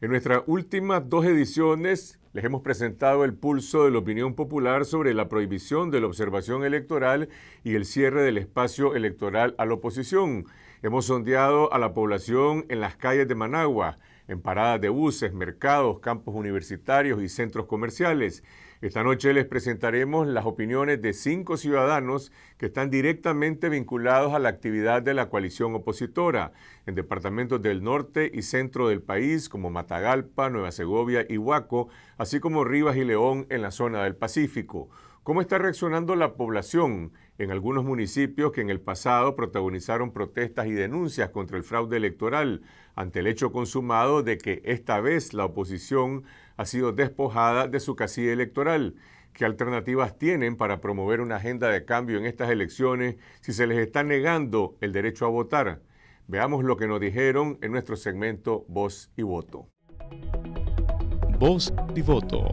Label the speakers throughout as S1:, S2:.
S1: En nuestras últimas dos ediciones les hemos presentado el pulso de la opinión popular sobre la prohibición de la observación electoral y el cierre del espacio electoral a la oposición. Hemos sondeado a la población en las calles de Managua, en paradas de buses, mercados, campos universitarios y centros comerciales. Esta noche les presentaremos las opiniones de cinco ciudadanos que están directamente vinculados a la actividad de la coalición opositora en departamentos del norte y centro del país como Matagalpa, Nueva Segovia y Huaco, así como Rivas y León en la zona del Pacífico. ¿Cómo está reaccionando la población en algunos municipios que en el pasado protagonizaron protestas y denuncias contra el fraude electoral, ante el hecho consumado de que esta vez la oposición ha sido despojada de su casilla electoral. ¿Qué alternativas tienen para promover una agenda de cambio en estas elecciones si se les está negando el derecho a votar? Veamos lo que nos dijeron en nuestro segmento Voz y Voto. Voz y Voto.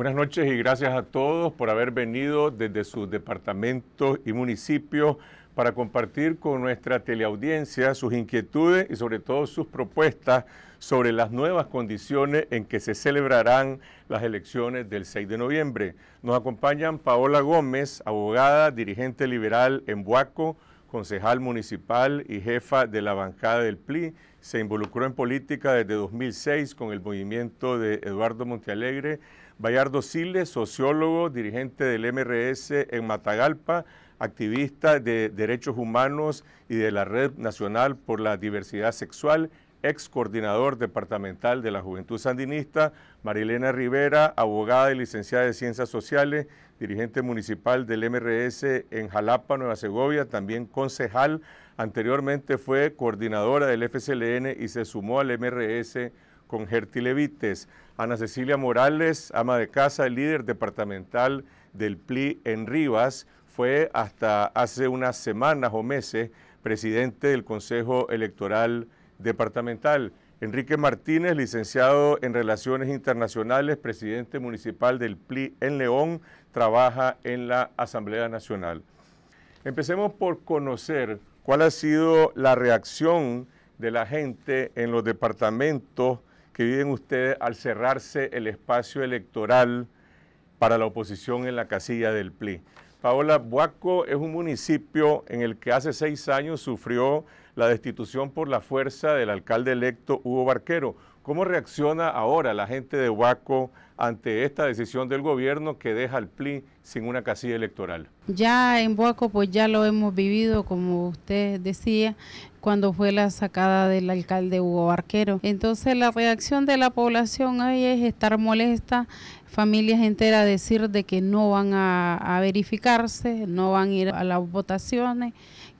S1: Buenas noches y gracias a todos por haber venido desde sus departamentos y municipios para compartir con nuestra teleaudiencia sus inquietudes y sobre todo sus propuestas sobre las nuevas condiciones en que se celebrarán las elecciones del 6 de noviembre. Nos acompañan Paola Gómez, abogada, dirigente liberal en Buaco, concejal municipal y jefa de la bancada del PLI. Se involucró en política desde 2006 con el movimiento de Eduardo Montealegre Bayardo Siles, sociólogo, dirigente del MRS en Matagalpa, activista de derechos humanos y de la Red Nacional por la Diversidad Sexual, ex coordinador departamental de la Juventud Sandinista, Marilena Rivera, abogada y licenciada de Ciencias Sociales, dirigente municipal del MRS en Jalapa, Nueva Segovia, también concejal, anteriormente fue coordinadora del FCLN y se sumó al MRS con Gerti Levites, Ana Cecilia Morales, ama de casa, líder departamental del PLI en Rivas, fue hasta hace unas semanas o meses presidente del Consejo Electoral Departamental. Enrique Martínez, licenciado en Relaciones Internacionales, presidente municipal del PLI en León, trabaja en la Asamblea Nacional. Empecemos por conocer cuál ha sido la reacción de la gente en los departamentos que viven ustedes al cerrarse el espacio electoral para la oposición en la casilla del PLI. Paola, Buaco es un municipio en el que hace seis años sufrió la destitución por la fuerza del alcalde electo Hugo Barquero. ¿Cómo reacciona ahora la gente de Huaco ante esta decisión del gobierno que deja al PLI sin una casilla electoral?
S2: Ya en Buaco, pues ya lo hemos vivido, como usted decía, cuando fue la sacada del alcalde Hugo Barquero. Entonces la reacción de la población ahí es estar molesta, familias enteras decir de que no van a, verificarse, no van a ir a las votaciones,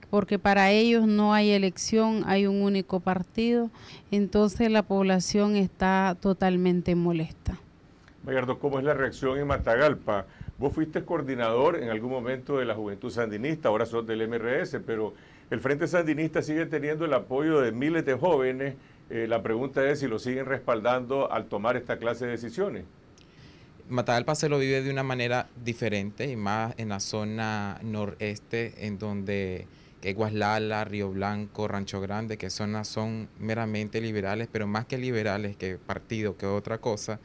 S2: porque para ellos no hay elección, hay un único partido, entonces la población está totalmente molesta.
S1: Bayardo, ¿cómo es la reacción en Matagalpa? Vos fuiste coordinador en algún momento de la Juventud Sandinista, ahora sos del MRS, pero el Frente Sandinista sigue teniendo el apoyo de miles de jóvenes. Eh, la pregunta es si lo siguen respaldando al tomar esta clase de decisiones.
S3: Matagalpa se lo vive de una manera diferente y más en la zona noreste, en donde Guaslala, Río Blanco, Rancho Grande, que son meramente liberales, pero más que liberales que partido, que otra cosa,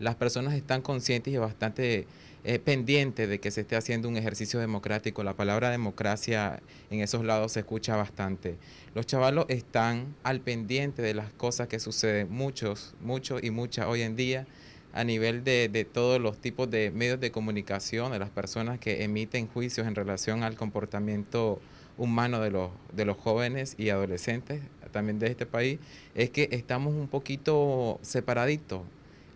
S3: las personas están conscientes y bastante eh, pendientes de que se esté haciendo un ejercicio democrático. La palabra democracia en esos lados se escucha bastante. Los chavalos están al pendiente de las cosas que suceden, muchos, muchos y muchas hoy en día a nivel de, de, todos los tipos de medios de comunicación, de las personas que emiten juicios en relación al comportamiento humano de los, de los jóvenes y adolescentes, también de este país, es que estamos un poquito separaditos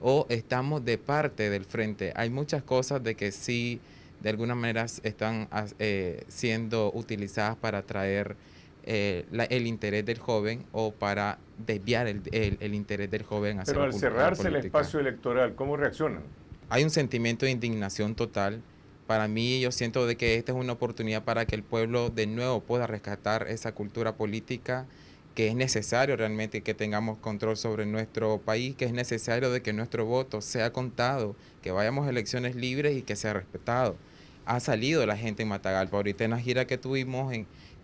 S3: o estamos de parte del frente. Hay muchas cosas de que sí, de alguna manera, están eh, siendo utilizadas para atraer eh, el interés del joven o para desviar el, interés del joven hacia Pero al cerrarse el espacio
S1: electoral, ¿cómo reaccionan?
S3: Hay un sentimiento de indignación total. Para mí yo siento de que esta es una oportunidad para que el pueblo de nuevo pueda rescatar esa cultura política que es necesario realmente que tengamos control sobre nuestro país, que es necesario de que nuestro voto sea contado, que vayamos a elecciones libres y que sea respetado. Ha salido la gente en Matagalpa. Ahorita en la gira que tuvimos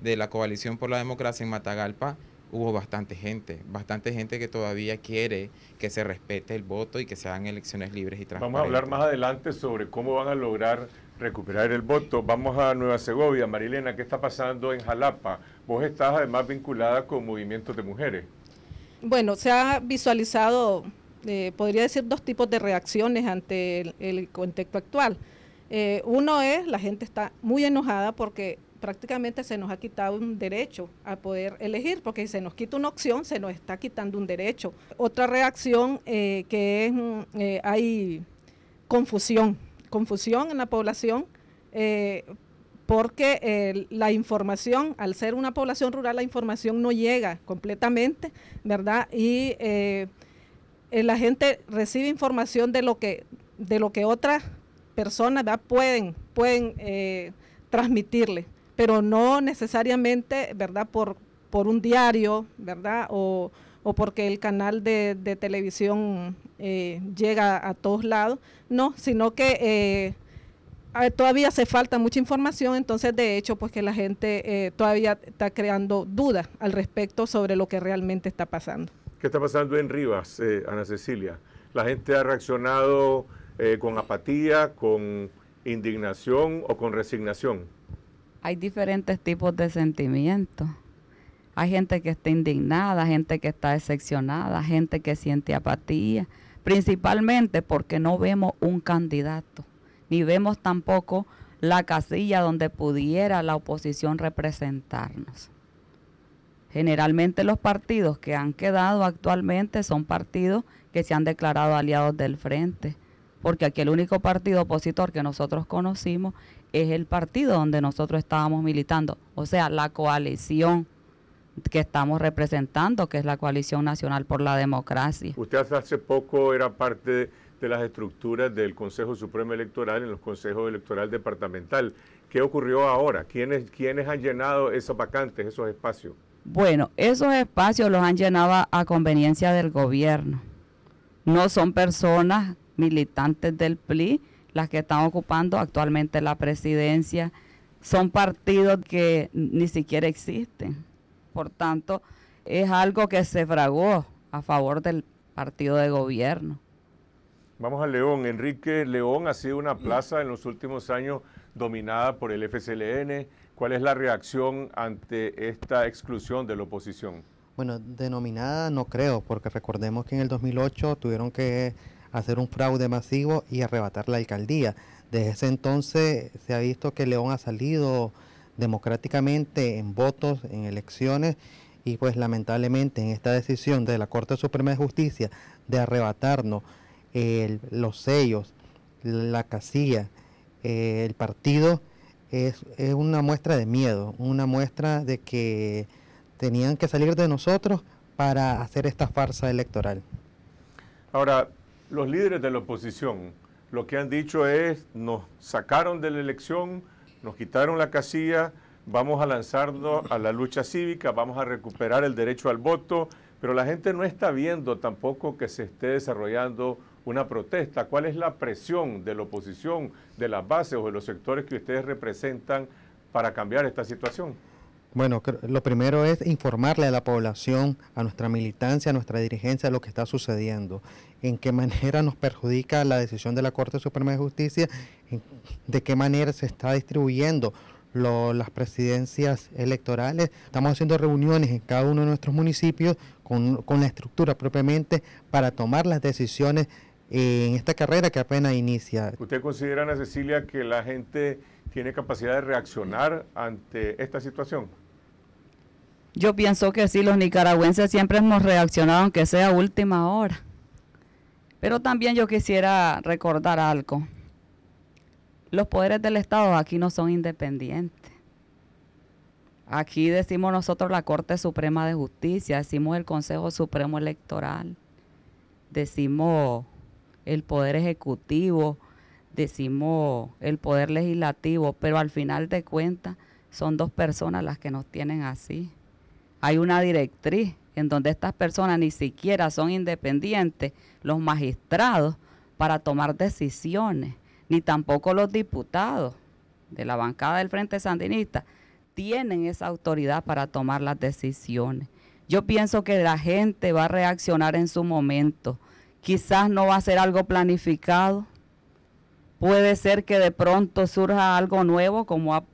S3: de la Coalición por la Democracia en Matagalpa, hubo bastante gente, bastante gente que todavía quiere que se respete el voto y que se hagan elecciones
S1: libres y transparentes. Vamos a hablar más adelante sobre cómo van a lograr recuperar el voto. Vamos a Nueva Segovia. Marilena, ¿qué está pasando en Jalapa? Vos estás además vinculada con movimientos de mujeres.
S4: Bueno, se ha visualizado, eh, podría decir, dos tipos de reacciones ante el, contexto actual. Eh, uno es, la gente está muy enojada porque prácticamente se nos ha quitado un derecho a poder elegir, porque si se nos quita una opción, se nos está quitando un derecho. Otra reacción eh, que es, hay confusión, confusión en la población, porque eh, la información, al ser una población rural, la información no llega completamente, ¿verdad? Y eh, eh, la gente recibe información de lo que, de lo que otras personas pueden, pueden transmitirle, pero no necesariamente, ¿verdad? Por, por un diario, ¿verdad? O, porque el canal de televisión llega a todos lados, no, sino que Ah, todavía se falta mucha información, entonces de hecho pues que la gente eh, todavía está creando dudas al respecto sobre lo que realmente está pasando.
S1: ¿Qué está pasando en Rivas, eh, Ana Cecilia? ¿La gente ha reaccionado eh, con apatía, con indignación o con resignación?
S5: Hay diferentes tipos de sentimientos. Hay gente que está indignada, gente que está decepcionada, gente que siente apatía, principalmente porque no vemos un candidato ni vemos tampoco la casilla donde pudiera la oposición representarnos. Generalmente los partidos que han quedado actualmente son partidos que se han declarado aliados del frente, porque aquí el único partido opositor que nosotros conocimos es el partido donde nosotros estábamos militando, o sea, la coalición que estamos representando, que es la Coalición Nacional por la Democracia.
S1: Usted hace poco era parte de las estructuras del Consejo Supremo Electoral en los consejos electorales departamental. ¿Qué ocurrió ahora? ¿Quiénes, quiénes han llenado esos vacantes, esos espacios?
S5: Bueno, esos espacios los han llenado a conveniencia del gobierno. No son personas militantes del PLI las que están ocupando actualmente la presidencia. Son partidos que ni siquiera existen. Por tanto, es algo que se fragó a favor del partido de gobierno.
S1: Vamos a León. Enrique, León ha sido una plaza en los últimos años dominada por el FCLN. ¿Cuál es la reacción ante esta exclusión de la oposición?
S6: Bueno, denominada no creo, porque recordemos que en el 2008 tuvieron que hacer un fraude masivo y arrebatar la alcaldía. Desde ese entonces se ha visto que León ha salido democráticamente en votos, en elecciones, y pues lamentablemente en esta decisión de la Corte Suprema de Justicia de arrebatarnos los sellos, la casilla, eh, el partido, es, es, una muestra de miedo, una muestra de que tenían que salir de nosotros para hacer esta farsa electoral.
S1: Ahora, los líderes de la oposición lo que han dicho es, nos sacaron de la elección, nos quitaron la casilla, vamos a lanzarnos a la lucha cívica, vamos a recuperar el derecho al voto, pero la gente no está viendo tampoco que se esté desarrollando una protesta? ¿Cuál es la presión de la oposición, de las bases o de los sectores que ustedes representan para cambiar esta situación?
S6: Bueno, lo primero es informarle a la población, a nuestra militancia, a nuestra dirigencia, lo que está sucediendo, en qué manera nos perjudica la decisión de la Corte Suprema de Justicia, de qué manera se está distribuyendo las presidencias electorales. Estamos haciendo reuniones en cada uno de nuestros municipios con la estructura propiamente para tomar las decisiones en esta carrera que apenas inicia.
S1: ¿Usted considera, Ana Cecilia, que la gente tiene capacidad de reaccionar ante esta situación?
S6: Yo pienso que sí, los nicaragüenses
S5: siempre hemos reaccionado, aunque sea última hora.
S1: Pero también yo quisiera
S5: recordar algo. Los poderes del Estado aquí no son independientes. Aquí decimos nosotros la Corte Suprema de Justicia, decimos el Consejo Supremo Electoral, decimos el poder ejecutivo, decimos el poder legislativo, pero al final de cuentas son dos personas las que nos tienen así. Hay una directriz en donde estas personas ni siquiera son independientes, los magistrados, para tomar decisiones, ni tampoco los diputados de la bancada del Frente Sandinista tienen esa autoridad para tomar las decisiones. Yo pienso que la gente va a reaccionar en su momento quizás no va a ser algo planificado. Puede ser que de pronto surja algo nuevo como,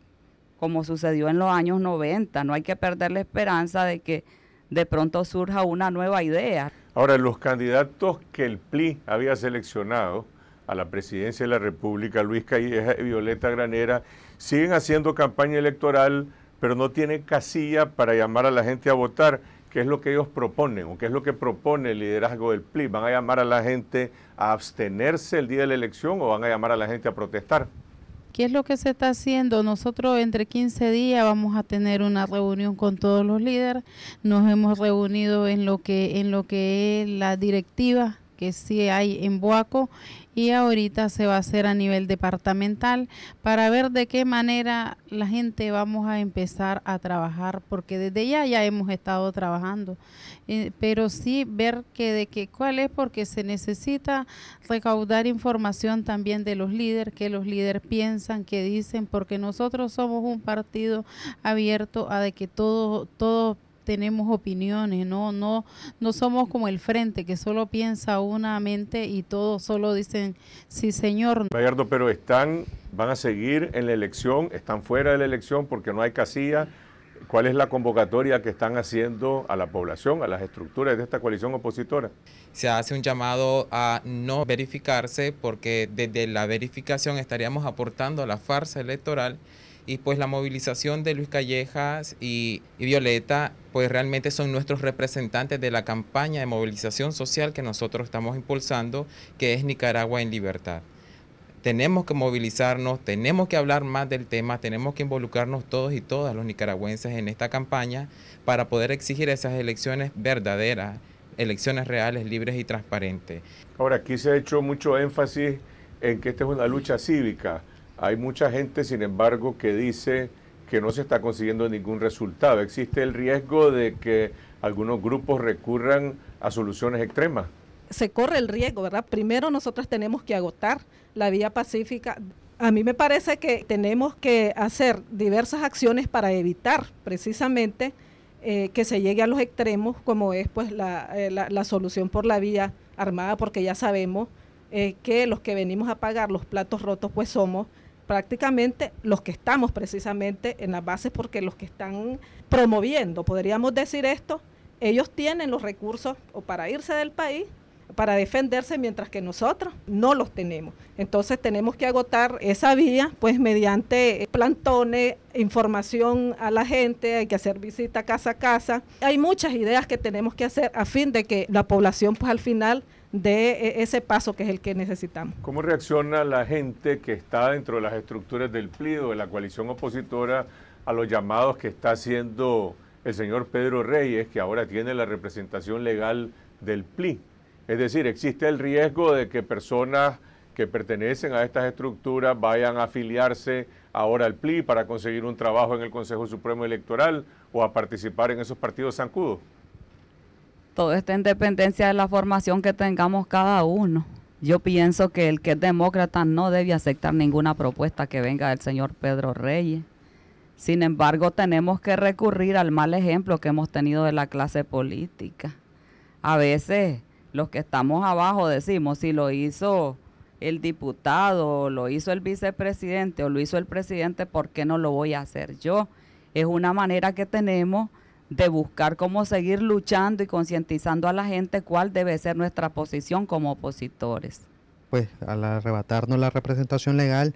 S5: como sucedió en los años 90. No hay que perder la esperanza de que de pronto surja una nueva idea.
S1: Ahora, los candidatos que el PLI había seleccionado a la presidencia de la República, Luis Calleja y Violeta Granera, siguen haciendo campaña electoral, pero no tienen casilla para llamar a la gente a votar qué es lo que ellos proponen o qué es lo que propone el liderazgo del PLI. ¿Van a llamar a la gente a abstenerse el día de la elección o van a llamar a la gente a protestar?
S2: ¿Qué es lo que se está haciendo? Nosotros entre 15 días vamos a tener una reunión con todos los líderes. Nos hemos reunido en lo que en lo que es la directiva que sí hay en Boaco y ahorita se va a hacer a nivel departamental para ver de qué manera la gente vamos a empezar a trabajar porque desde ya ya hemos estado trabajando eh, pero sí ver que de qué cuál es porque se necesita recaudar información también de los líderes que los líderes piensan que dicen porque nosotros somos un partido abierto a de que todos todos tenemos opiniones, no, no, no somos como el frente que solo piensa una mente y todos solo dicen sí señor.
S1: Bayardo, pero están, van a seguir en la elección, están fuera de la elección porque no hay casilla. ¿Cuál es la convocatoria que están haciendo a la población, a las estructuras de esta coalición opositora?
S3: Se hace un llamado a no verificarse porque desde la verificación estaríamos aportando a la farsa electoral y pues la movilización de Luis Callejas y, Violeta pues realmente son nuestros representantes de la campaña de movilización social que nosotros estamos impulsando, que es Nicaragua en libertad. Tenemos que movilizarnos, tenemos que hablar más del tema, tenemos que involucrarnos todos y todas los nicaragüenses en esta campaña para poder exigir esas elecciones
S1: verdaderas, elecciones reales, libres y transparentes. Ahora, aquí se ha hecho mucho énfasis en que esta es una lucha cívica hay mucha gente, sin embargo, que dice que no se está consiguiendo ningún resultado. ¿Existe el riesgo de que algunos grupos recurran a soluciones extremas?
S4: Se corre el riesgo, ¿verdad? Primero nosotros tenemos que agotar la vía pacífica. A mí me parece que tenemos que hacer diversas acciones para evitar precisamente eh, que se llegue a los extremos, como es pues la, eh, solución por la vía armada, porque ya sabemos eh, que los que venimos a pagar los platos rotos pues somos prácticamente los que estamos precisamente en las bases, porque los que están promoviendo, podríamos decir esto, ellos tienen los recursos o para irse del país, para defenderse, mientras que nosotros no los tenemos. Entonces tenemos que agotar esa vía, pues mediante eh, plantones, información a la gente, hay que hacer visita casa a casa. Hay muchas ideas que tenemos que hacer a fin de que la población, pues al final, de eh, ese paso que es el que necesitamos.
S1: ¿Cómo reacciona la gente que está dentro de las estructuras del o de la coalición opositora, a los llamados que está haciendo el señor Pedro Reyes, que ahora tiene la representación legal del PLI? Es decir, existe el riesgo de que personas que pertenecen a estas estructuras vayan a afiliarse ahora al PLI para conseguir un trabajo en el Consejo Supremo Electoral o a participar en esos partidos zancudos
S5: todo esta independencia de la formación que tengamos cada uno. Yo pienso que el que es demócrata no debe aceptar ninguna propuesta que venga del señor Pedro Reyes. Sin embargo, tenemos que recurrir al mal ejemplo que hemos tenido de la clase política. A veces los que estamos abajo decimos, si lo hizo el diputado, o lo hizo el vicepresidente o lo hizo el presidente, ¿por qué no lo voy a hacer yo? Es una manera que tenemos de buscar cómo seguir luchando y concientizando a la gente cuál debe ser nuestra posición como opositores.
S6: Pues al arrebatarnos la representación legal,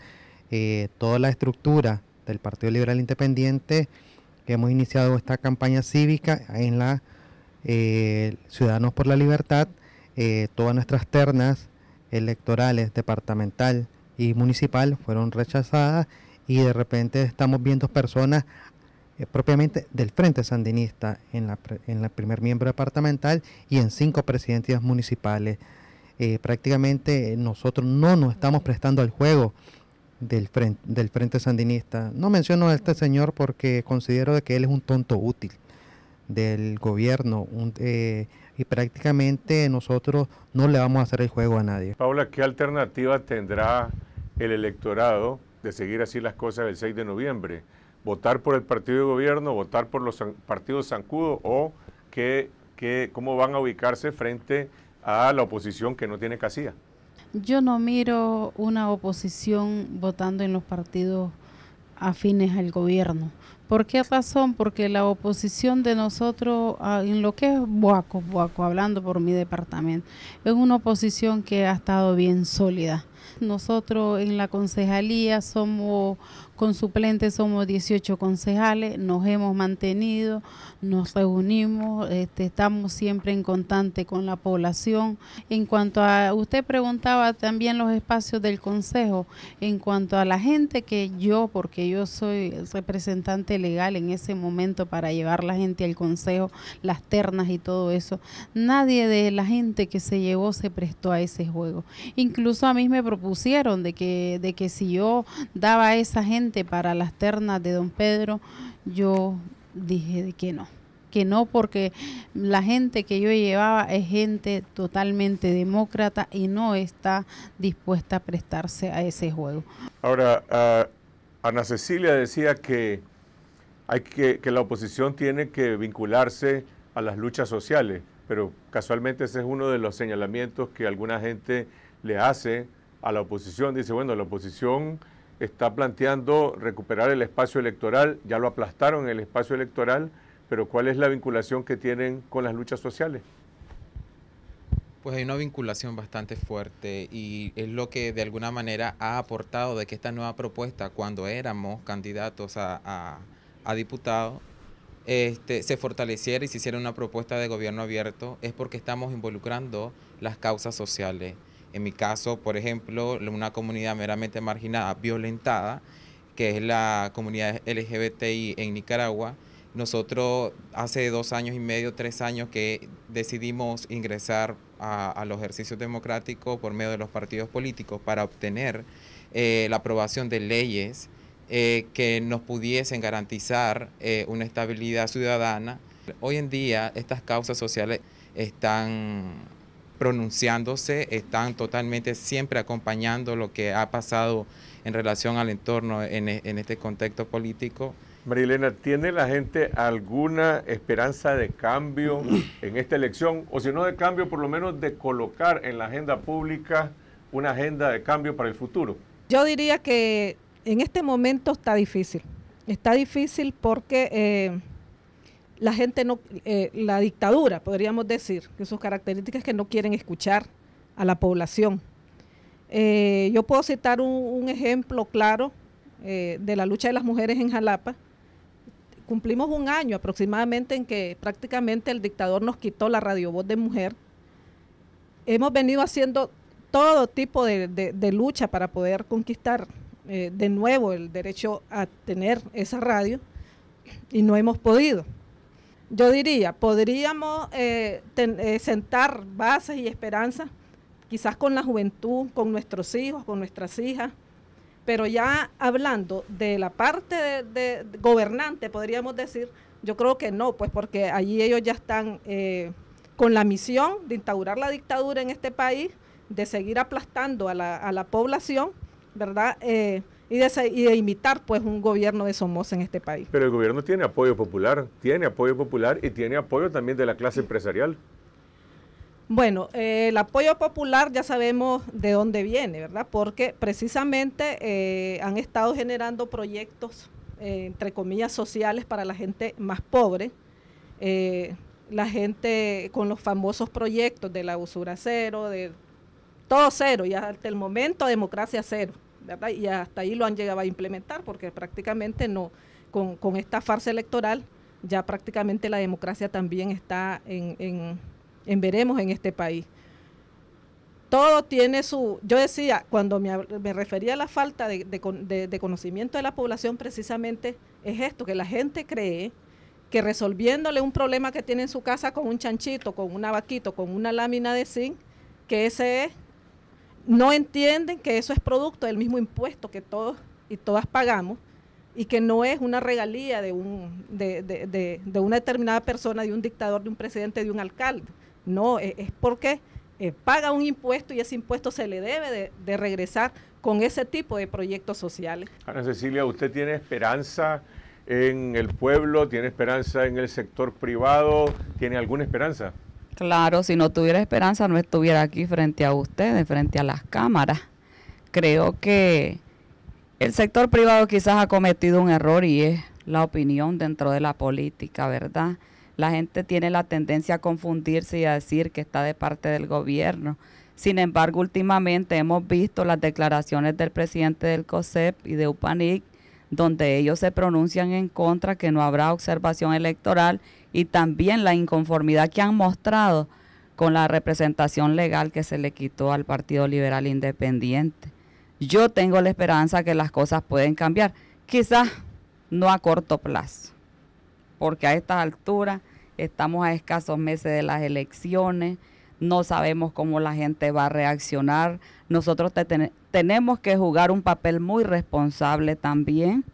S6: eh, toda la estructura del Partido Liberal Independiente, que hemos iniciado esta campaña cívica en la eh, Ciudadanos por la Libertad, eh, todas nuestras ternas electorales, departamental y municipal, fueron rechazadas y de repente estamos viendo personas eh, propiamente del Frente Sandinista en la, en la primer miembro departamental y en cinco presidencias municipales. Eh, prácticamente nosotros no nos estamos prestando al juego del frente, del frente Sandinista. No menciono a este señor porque considero de que él es un tonto útil del gobierno eh, y prácticamente nosotros no le vamos a hacer el juego a nadie.
S1: Paula, ¿qué alternativa tendrá el electorado de seguir así las cosas el 6 de noviembre? votar por el partido de gobierno, votar por los partidos zancudos o que, cómo van a ubicarse frente a la oposición que no tiene casilla.
S2: Yo no miro una oposición votando en los partidos afines al gobierno. ¿Por qué razón? Porque la oposición de nosotros, ah, en lo que es buaco, buaco, hablando por mi departamento, es una oposición que ha estado bien sólida. Nosotros en la concejalía somos con suplentes somos 18 concejales, nos hemos mantenido, nos reunimos, este, estamos siempre en constante con la población. En cuanto a, usted preguntaba también los espacios del consejo, en cuanto a la gente que yo, porque yo soy representante legal en ese momento para llevar la gente al consejo, las ternas y todo eso, nadie de la gente que se llevó se prestó a ese juego. Incluso a mí me propusieron de que, de que si yo daba a esa gente para las ternas de don Pedro, yo dije de que no, que no porque la gente que yo llevaba es gente totalmente demócrata y no está dispuesta a prestarse a ese juego.
S1: Ahora, ah, Ana Cecilia decía que, hay que, que la oposición tiene que vincularse a las luchas sociales, pero casualmente ese es uno de los señalamientos que alguna gente le hace a la oposición. Dice, bueno, la oposición está planteando recuperar el espacio electoral, ya lo aplastaron el espacio electoral, pero ¿cuál es la vinculación que tienen con las luchas sociales?
S3: Pues hay una vinculación bastante fuerte y es lo que de alguna manera ha aportado de que esta nueva propuesta, cuando éramos candidatos a, a, diputados, este, se fortaleciera y se hiciera una propuesta de gobierno abierto, es porque estamos involucrando las causas sociales. En mi caso, por ejemplo, una comunidad meramente marginada, violentada, que es la comunidad LGBTI en Nicaragua, nosotros hace dos años y medio, tres años que decidimos ingresar a, los ejercicios democráticos por medio de los partidos políticos para obtener eh, la aprobación de leyes eh, que nos pudiesen garantizar eh, una estabilidad ciudadana. Hoy en día estas causas sociales están pronunciándose, están totalmente siempre acompañando lo que ha pasado en relación al entorno en, e, este contexto político.
S1: Marilena, ¿tiene la gente alguna esperanza de cambio en esta elección? O si no de cambio, por lo menos de colocar en la agenda pública una agenda de cambio para el futuro.
S4: Yo diría que en este momento está difícil. Está difícil porque eh, la gente no, eh, la dictadura, podríamos decir, que sus características que no quieren escuchar a la población. Eh, yo puedo citar un, ejemplo claro eh, de la lucha de las mujeres en Jalapa. Cumplimos un año aproximadamente en que prácticamente el dictador nos quitó la voz de mujer. Hemos venido haciendo todo tipo de lucha para poder conquistar de nuevo el derecho a tener esa radio y no hemos podido yo diría, podríamos eh, eh, sentar bases y esperanzas, quizás con la juventud, con nuestros hijos, con nuestras hijas, pero ya hablando de la parte de, gobernante, podríamos decir, yo creo que no, pues porque allí ellos ya están eh, con la misión de instaurar la dictadura en este país, de seguir aplastando a la, a la población, ¿verdad? y de, imitar pues un gobierno de Somoza en este
S1: país. Pero el gobierno tiene apoyo popular, tiene apoyo popular y tiene apoyo también de la clase empresarial.
S4: Bueno, eh, el apoyo popular ya sabemos de dónde viene, ¿verdad? Porque precisamente eh, han estado generando proyectos, eh, entre comillas, sociales para la gente más pobre. la gente con los famosos proyectos de la usura cero, de todo cero, y hasta el momento democracia cero. Y hasta ahí lo han llegado a implementar porque prácticamente no, con, esta farsa electoral ya prácticamente la democracia también está en, veremos en este país. Todo tiene su, yo decía, cuando me, refería a la falta de, conocimiento de la población, precisamente es esto, que la gente cree que resolviéndole un problema que tiene en su casa con un chanchito, con una vaquito, con una lámina de zinc, que ese es no entienden que eso es producto del mismo impuesto que todos y todas pagamos y que no es una regalía de, un, de, una determinada persona, de un dictador, de un presidente, de un alcalde. No, e, es, porque eh, paga un impuesto y ese impuesto se le debe de, regresar con ese tipo de proyectos sociales.
S1: Ana Cecilia, ¿usted tiene esperanza en el pueblo? ¿Tiene esperanza en el sector privado? ¿Tiene alguna esperanza?
S5: Claro, si no tuviera esperanza no estuviera aquí frente a ustedes, frente a las cámaras. Creo que el sector privado quizás ha cometido un error y es la opinión dentro de la política, ¿verdad? La gente tiene la tendencia a confundirse y a decir que está de parte del gobierno. Sin embargo, últimamente hemos visto las declaraciones del presidente del COSEP y de UPANIC, donde ellos se pronuncian en contra que no habrá observación electoral y también la inconformidad que han mostrado con la representación legal que se le quitó al Partido Liberal Independiente. Yo tengo la esperanza que las cosas pueden cambiar, quizás no a corto plazo, porque a estas alturas estamos a escasos meses de las elecciones, no sabemos cómo la gente va a reaccionar, nosotros tenemos que jugar un papel muy responsable también,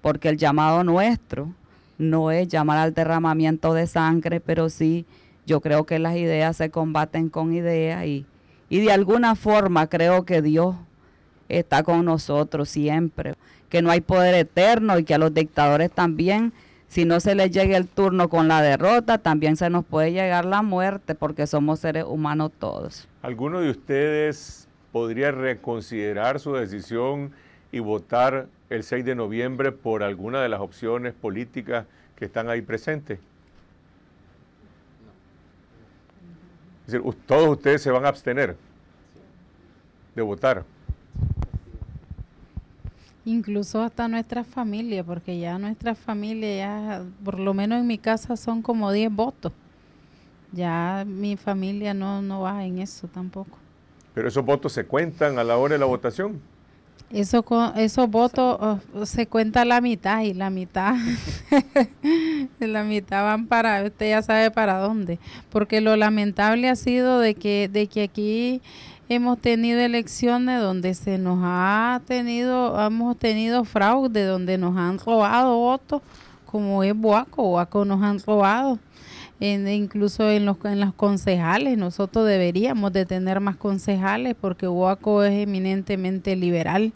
S5: porque el llamado nuestro no es llamar al derramamiento de sangre, pero sí yo creo que las ideas se combaten con ideas y, y de alguna forma creo que Dios está con nosotros siempre, que no hay poder eterno y que a los dictadores también, si no se les llega el turno con la derrota, también se nos puede llegar la muerte porque somos seres humanos todos.
S1: ¿Alguno de ustedes podría reconsiderar su decisión y votar el 6 de noviembre por alguna de las opciones políticas que están ahí presentes? Es decir, todos ustedes se van a abstener de votar.
S2: Incluso hasta nuestra familia, porque ya nuestra familia, ya, por lo menos en mi casa, son como 10 votos. Ya mi familia no, no va en eso tampoco.
S1: Pero esos votos se cuentan a la hora de la votación.
S2: Eso esos votos oh, se cuenta la mitad y la mitad, la mitad van para, usted ya sabe para dónde, porque lo lamentable ha sido de que, de que aquí hemos tenido elecciones donde se nos ha tenido, hemos tenido fraude, donde nos han robado votos, como es Boaco, Boaco nos han robado incluso en los, en los concejales. Nosotros deberíamos de tener más concejales porque Huaco es eminentemente liberal.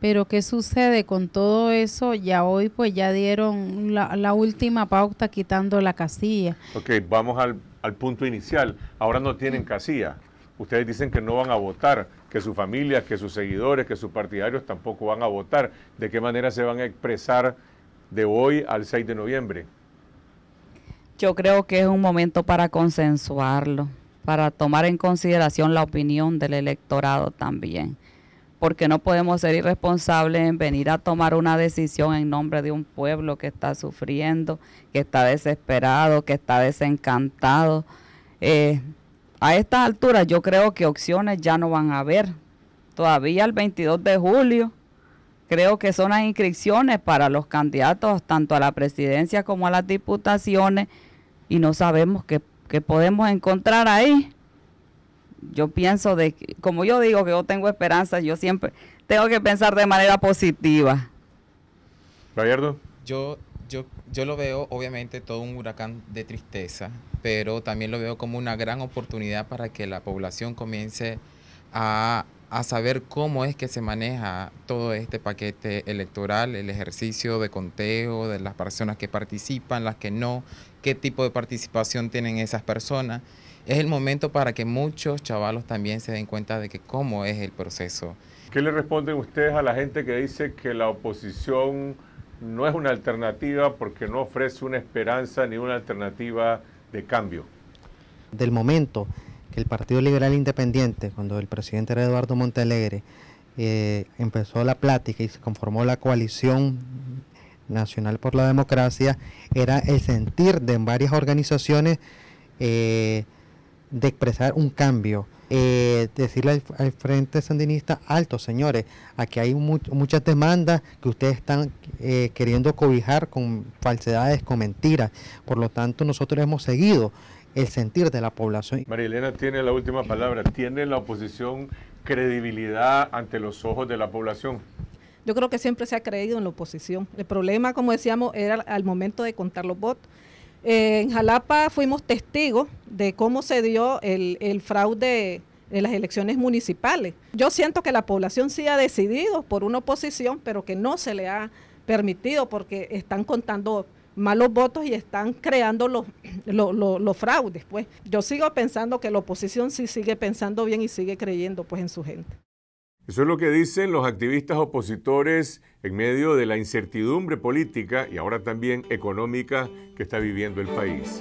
S2: Pero ¿qué sucede con todo eso? Ya hoy pues ya dieron la, última pauta quitando la casilla.
S1: Ok, vamos al, al punto inicial. Ahora no tienen mm. casilla. Ustedes dicen que no van a votar, que sus familias, que sus seguidores, que sus partidarios tampoco van a votar. ¿De qué manera se van a expresar de hoy al 6 de noviembre?
S5: Yo creo que es un momento para consensuarlo, para tomar en consideración la opinión del electorado también, porque no podemos ser irresponsables en venir a tomar una decisión en nombre de un pueblo que está sufriendo, que está desesperado, que está desencantado. Eh, a estas alturas yo creo que opciones ya no van a haber. Todavía el 22 de julio creo que son las inscripciones para los candidatos tanto a la presidencia como a las diputaciones y no sabemos qué, podemos encontrar ahí. Yo pienso de, como yo digo que yo tengo esperanza, yo siempre tengo que pensar de manera positiva.
S1: Gallardo.
S3: Yo, yo, yo lo veo obviamente todo un huracán de tristeza, pero también lo veo como una gran oportunidad para que la población comience a, a saber cómo es que se maneja todo este paquete electoral, el ejercicio de conteo de las personas que participan, las que no, qué tipo de participación tienen esas personas. Es el momento para que muchos chavalos también se den cuenta de que cómo es el proceso.
S1: ¿Qué le responden ustedes a la gente que dice que la oposición no es una alternativa porque no ofrece una esperanza ni una alternativa de cambio?
S6: Del momento que el Partido Liberal Independiente, cuando el presidente era Eduardo Montalegre, eh, empezó la plática y se conformó la coalición Nacional por la Democracia, era el sentir de varias organizaciones eh, de expresar un cambio. Eh, decirle al, Frente Sandinista, alto señores, aquí hay muchas demandas que ustedes están eh, queriendo cobijar con falsedades, con mentiras. Por lo tanto, nosotros hemos seguido el sentir de la población.
S1: María Elena tiene la última palabra. ¿Tiene la oposición credibilidad ante los ojos de la población?
S4: Yo creo que siempre se ha creído en la oposición. El problema, como decíamos, era al momento de contar los votos. Eh, en Jalapa fuimos testigos de cómo se dio el, fraude en las elecciones municipales. Yo siento que la población sí ha decidido por una oposición, pero que no se le ha permitido porque están contando malos votos y están creando los, fraudes. Pues yo sigo pensando que la oposición sí sigue pensando bien y sigue creyendo pues en su gente.
S1: Eso es lo que dicen los activistas opositores en medio de la incertidumbre política y ahora también económica que está viviendo el país.